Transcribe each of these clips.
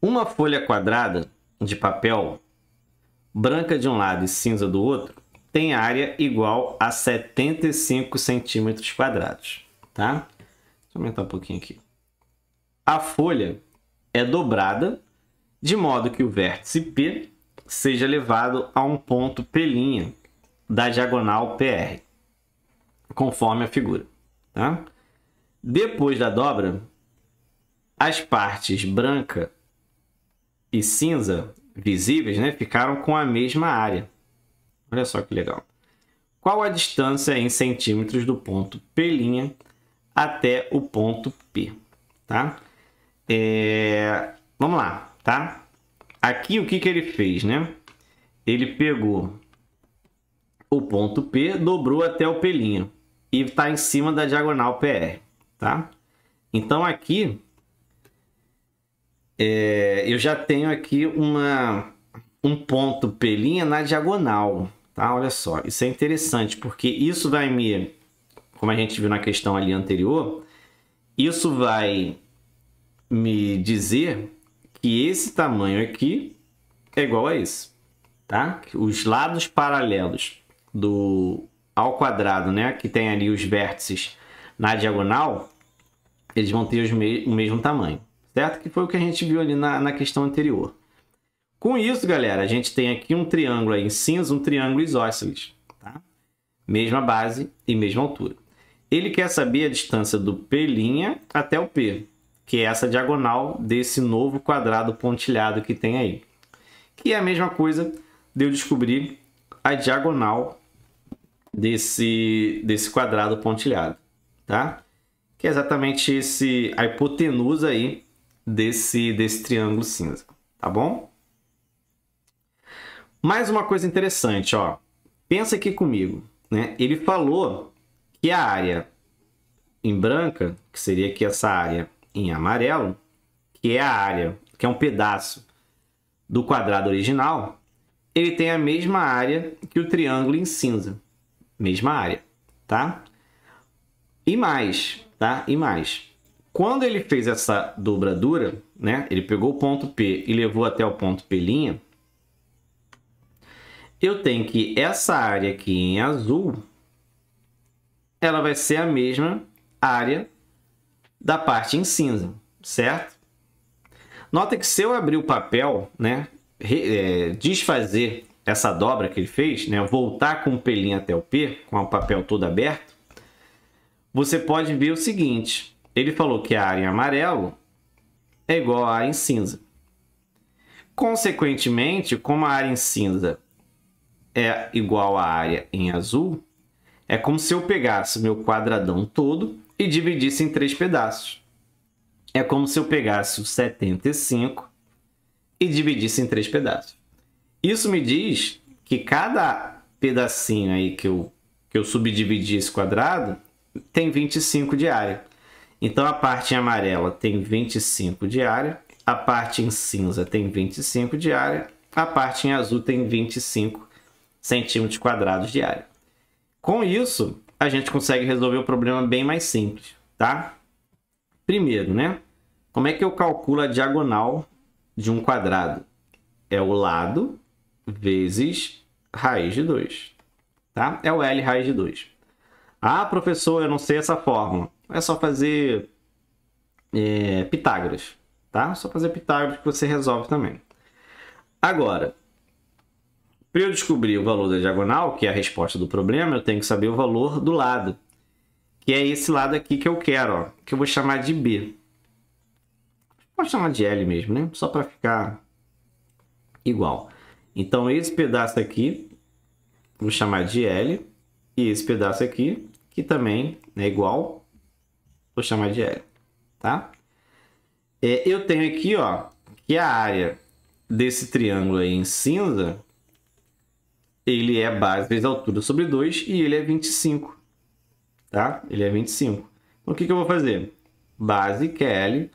Uma folha quadrada de papel, branca de um lado e cinza do outro, tem área igual a 75 centímetros quadrados, tá? Deixa eu aumentar um pouquinho aqui. A folha é dobrada de modo que o vértice P seja levado a um ponto P' da diagonal PR, conforme a figura. Tá? Depois da dobra, as partes branca e cinza visíveis né, ficaram com a mesma área. Olha só que legal. Qual a distância em centímetros do ponto P' até o ponto P? Tá? É... Vamos lá, tá? Aqui o que, que ele fez, né? Ele pegou o ponto P, dobrou até o P' e está em cima da diagonal PR, tá? Então aqui é, eu já tenho aqui uma, um ponto pelinha na diagonal, tá? Olha só, isso é interessante, porque isso vai me, como a gente viu na questão ali anterior, isso vai me dizer que esse tamanho aqui é igual a esse, tá? Os lados paralelos do ao quadrado, né? Que tem ali os vértices na diagonal, eles vão ter me o mesmo tamanho certo? Que foi o que a gente viu ali na, na questão anterior. Com isso, galera, a gente tem aqui um triângulo em cinza, um triângulo isósceles, tá? Mesma base e mesma altura. Ele quer saber a distância do P' até o P, que é essa diagonal desse novo quadrado pontilhado que tem aí. Que é a mesma coisa de eu descobrir a diagonal desse, desse quadrado pontilhado, tá? Que é exatamente esse, a hipotenusa aí desse, desse triângulo cinza, tá bom? Mais uma coisa interessante, ó. Pensa aqui comigo, né? Ele falou que a área em branca, que seria aqui essa área em amarelo, que é a área, que é um pedaço do quadrado original, ele tem a mesma área que o triângulo em cinza. Mesma área, tá? E mais, tá? E mais. Quando ele fez essa dobradura, né, ele pegou o ponto P e levou até o ponto P', eu tenho que essa área aqui em azul, ela vai ser a mesma área da parte em cinza, certo? Nota que se eu abrir o papel, né, é, desfazer essa dobra que ele fez, né, voltar com o pelinho até o P, com o papel todo aberto, você pode ver o seguinte, ele falou que a área em amarelo é igual à área em cinza. Consequentemente, como a área em cinza é igual à área em azul, é como se eu pegasse meu quadradão todo e dividisse em três pedaços. É como se eu pegasse o 75 e dividisse em três pedaços. Isso me diz que cada pedacinho aí que eu, que eu subdividi esse quadrado tem 25 de área. Então a parte em amarela tem 25 de área, a parte em cinza tem 25 de área, a parte em azul tem 25 centímetros quadrados de área. Com isso, a gente consegue resolver o problema bem mais simples, tá? Primeiro, né? Como é que eu calculo a diagonal de um quadrado? É o lado vezes raiz de 2, tá? É o L raiz de 2. Ah, professor, eu não sei essa fórmula é só fazer é, Pitágoras, tá? É só fazer Pitágoras que você resolve também. Agora, para eu descobrir o valor da diagonal, que é a resposta do problema, eu tenho que saber o valor do lado, que é esse lado aqui que eu quero, ó, que eu vou chamar de B. Pode chamar de L mesmo, né? Só para ficar igual. Então, esse pedaço aqui, vou chamar de L, e esse pedaço aqui, que também é igual, Vou chamar de L, tá? É, eu tenho aqui, ó, que a área desse triângulo aí em cinza, ele é base vezes altura sobre 2 e ele é 25, tá? Ele é 25. Então, o que, que eu vou fazer? Base, que é L,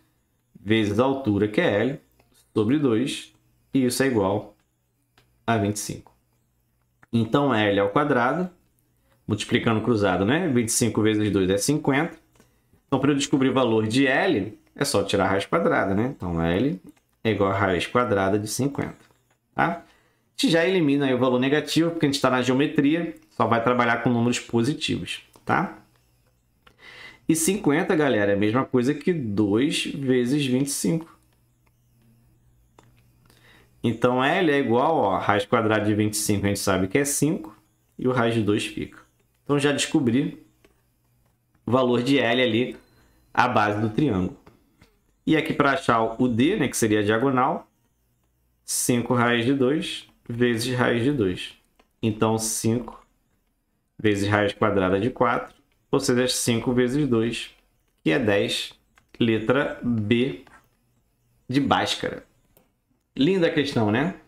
vezes altura, que é L, sobre 2, e isso é igual a 25. Então, L ao quadrado, multiplicando cruzado, né? 25 vezes 2 é 50. Então, para eu descobrir o valor de L, é só tirar a raiz quadrada, né? Então, L é igual a raiz quadrada de 50, tá? A gente já elimina aí o valor negativo, porque a gente está na geometria, só vai trabalhar com números positivos, tá? E 50, galera, é a mesma coisa que 2 vezes 25. Então, L é igual, a raiz quadrada de 25 a gente sabe que é 5, e o raiz de 2 fica. Então, já descobri o valor de L ali a base do triângulo. E aqui para achar o D, né, que seria a diagonal, 5 raiz de 2 vezes raiz de 2. Então, 5 vezes raiz quadrada de 4, ou seja, 5 vezes 2, que é 10, letra B de Bhaskara. Linda a questão, né?